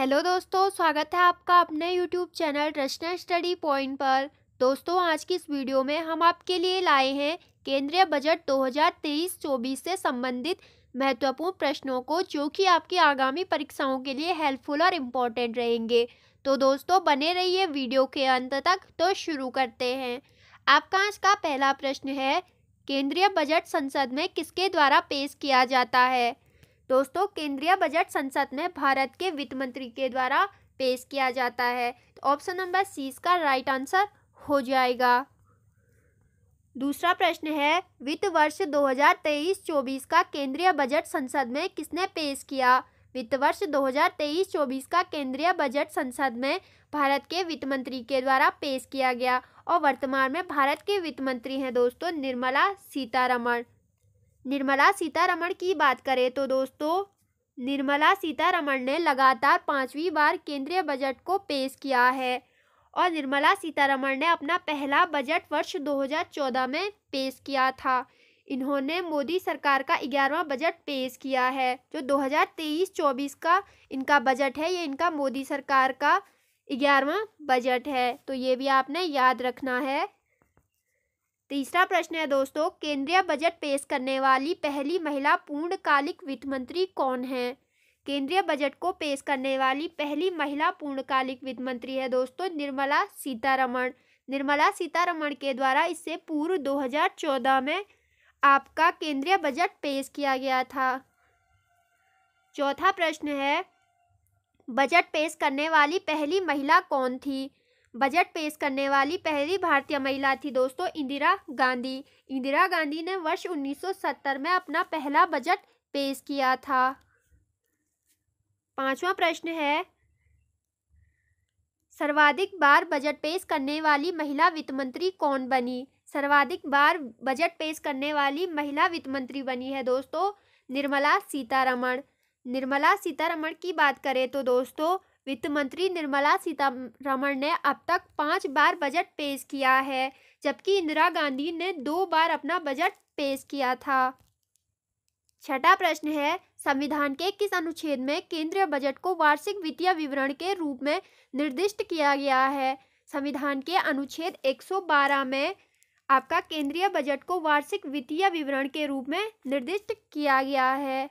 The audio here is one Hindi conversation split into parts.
हेलो दोस्तों स्वागत है आपका अपने YouTube channel Rachna study point पर दोस्तों आज की इस वीडियो में हम आपके लिए लाए हैं केंद्रीय बजट 2023-24 से संबंधित महत्वपूर्ण प्रश्नों को जो कि आपकी आगामी परीक्षाओं के लिए हेल्पफुल और इम्पोर्टेंट रहेंगे तो दोस्तों बने रहिए वीडियो के अंत तक तो शुरू करते हैं आपका आज का पहला प्रश्न है केंद्रीय बजट संसद में किसके द्वारा पेश किया जाता है दोस्तों केंद्रीय बजट संसद में भारत के वित्त मंत्री के द्वारा पेश किया जाता है तो ऑप्शन नंबर सी इसका राइट आंसर हो जाएगा दूसरा प्रश्न है वित्त वर्ष 2023-24 का केंद्रीय बजट संसद में किसने पेश किया वित्त वर्ष 2023-24 का केंद्रीय बजट संसद में भारत के वित्त मंत्री के द्वारा पेश किया गया और वर्तमान में भारत के वित्त मंत्री हैं दोस्तों निर्मला सीतारमण निर्मला सीतारमण की बात करें तो दोस्तों निर्मला सीतारमण ने लगातार पाँचवीं बार केंद्रीय बजट को पेश किया है और निर्मला सीतारमण ने अपना पहला बजट वर्ष 2014 में पेश किया था इन्होंने मोदी सरकार का ग्यारहवा बजट पेश किया है जो 2023-24 का इनका बजट है ये इनका मोदी सरकार का ग्यारहवा बजट है तो ये भी आपने याद रखना है तीसरा प्रश्न है दोस्तों केंद्रीय बजट पेश करने वाली पहली महिला पूर्णकालिक वित्त मंत्री कौन है केंद्रीय बजट को पेश करने वाली पहली महिला पूर्णकालिक वित्त मंत्री है दोस्तों निर्मला सीतारमण निर्मला सीतारमण के द्वारा इससे पूर्व 2014 में आपका केंद्रीय बजट पेश किया गया था चौथा प्रश्न है बजट पेश करने वाली पहली महिला कौन थी बजट पेश करने वाली पहली भारतीय महिला थी दोस्तों इंदिरा गांधी इंदिरा गांधी ने वर्ष 1970 में अपना पहला बजट पेश किया था पांचवा प्रश्न है सर्वाधिक बार बजट पेश करने वाली महिला वित्त मंत्री कौन बनी सर्वाधिक बार बजट पेश करने वाली महिला वित्त मंत्री बनी है दोस्तों निर्मला सीतारमण निर्मला सीतारमण की बात करें तो दोस्तों वित्त मंत्री निर्मला सीतारमण ने अब तक पांच बार बजट पेश किया है जबकि इंदिरा गांधी ने दो बार अपना बजट पेश किया था छठा प्रश्न है संविधान के किस अनुच्छेद में केंद्रीय बजट को वार्षिक वित्तीय विवरण के रूप में निर्दिष्ट किया गया है संविधान के अनुच्छेद 112 में आपका केंद्रीय बजट को वार्षिक वित्तीय विवरण के रूप में निर्दिष्ट किया गया है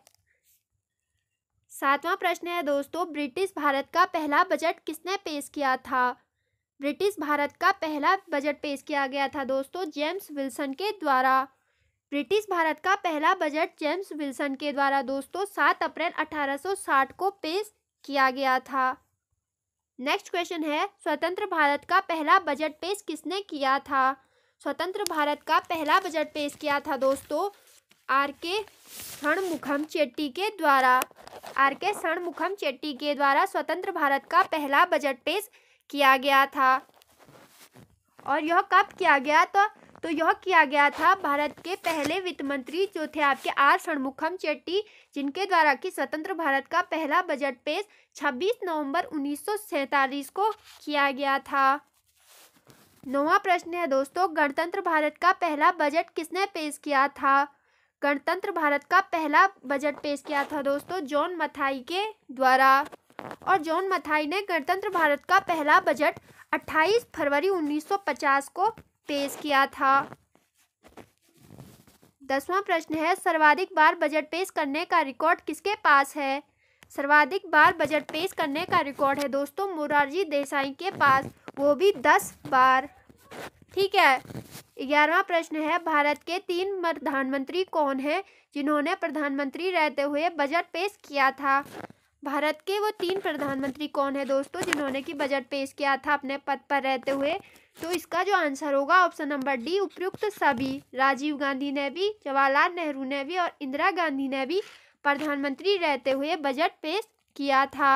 सातवां प्रश्न है दोस्तों ब्रिटिश भारत का पहला बजट किसने पेश किया था ब्रिटिश भारत का पहला बजट पेश किया गया था दोस्तों जेम्स विल्सन के द्वारा ब्रिटिश भारत का पहला बजट जेम्स विल्सन के द्वारा दोस्तों सात अप्रैल 1860 को पेश किया गया था नेक्स्ट क्वेश्चन है स्वतंत्र भारत का पहला बजट पेश किसने किया था स्वतंत्र भारत का पहला बजट पेश किया था दोस्तों आर के हणमुखम चेट्टी के द्वारा आर के सणमुखम चेट्टी के द्वारा स्वतंत्र भारत का पहला बजट पेश किया गया था और यह कब किया गया तो तो यह किया गया था भारत के पहले वित्त मंत्री जो थे आपके आर षणमुखम चेट्टी जिनके द्वारा कि स्वतंत्र भारत का पहला बजट पेश 26 नवंबर उन्नीस को किया गया था नौवा प्रश्न है दोस्तों गणतंत्र भारत का पहला बजट किसने पेश किया था गणतंत्र भारत का पहला बजट पेश किया था दोस्तों जॉन मथाई के द्वारा और जॉन मथाई ने गणतंत्र भारत का पहला बजट 28 फरवरी 1950 को पेश किया था दसवां प्रश्न है सर्वाधिक बार बजट पेश करने का रिकॉर्ड किसके पास है सर्वाधिक बार बजट पेश करने का रिकॉर्ड है दोस्तों मोरारजी देसाई के पास वो भी दस बार ठीक है ग्यारहवा प्रश्न है भारत के तीन प्रधानमंत्री कौन हैं जिन्होंने प्रधानमंत्री रहते हुए बजट पेश किया था भारत के वो तीन प्रधानमंत्री कौन है दोस्तों जिन्होंने कि बजट पेश किया था अपने पद पर रहते हुए तो इसका जो आंसर होगा ऑप्शन नंबर डी उपयुक्त सभी राजीव गांधी ने भी जवाहरलाल नेहरू ने भी और इंदिरा गांधी ने भी प्रधानमंत्री रहते हुए बजट पेश किया था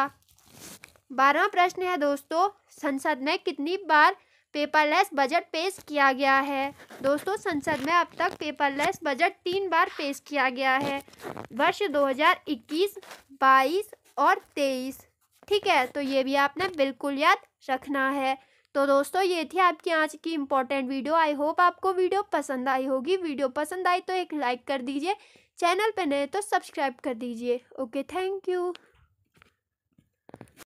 बारहवा प्रश्न है दोस्तों संसद में कितनी बार पेपरलेस बजट पेश किया गया है दोस्तों संसद में अब तक पेपरलेस बजट तीन बार पेश किया गया है वर्ष 2021, 22 और 23 ठीक है तो ये भी आपने बिल्कुल याद रखना है तो दोस्तों ये थी आपकी आज की इम्पोर्टेंट वीडियो आई होप आपको वीडियो पसंद आई होगी वीडियो पसंद आई तो एक लाइक कर दीजिए चैनल पर नए तो सब्सक्राइब कर दीजिए ओके थैंक यू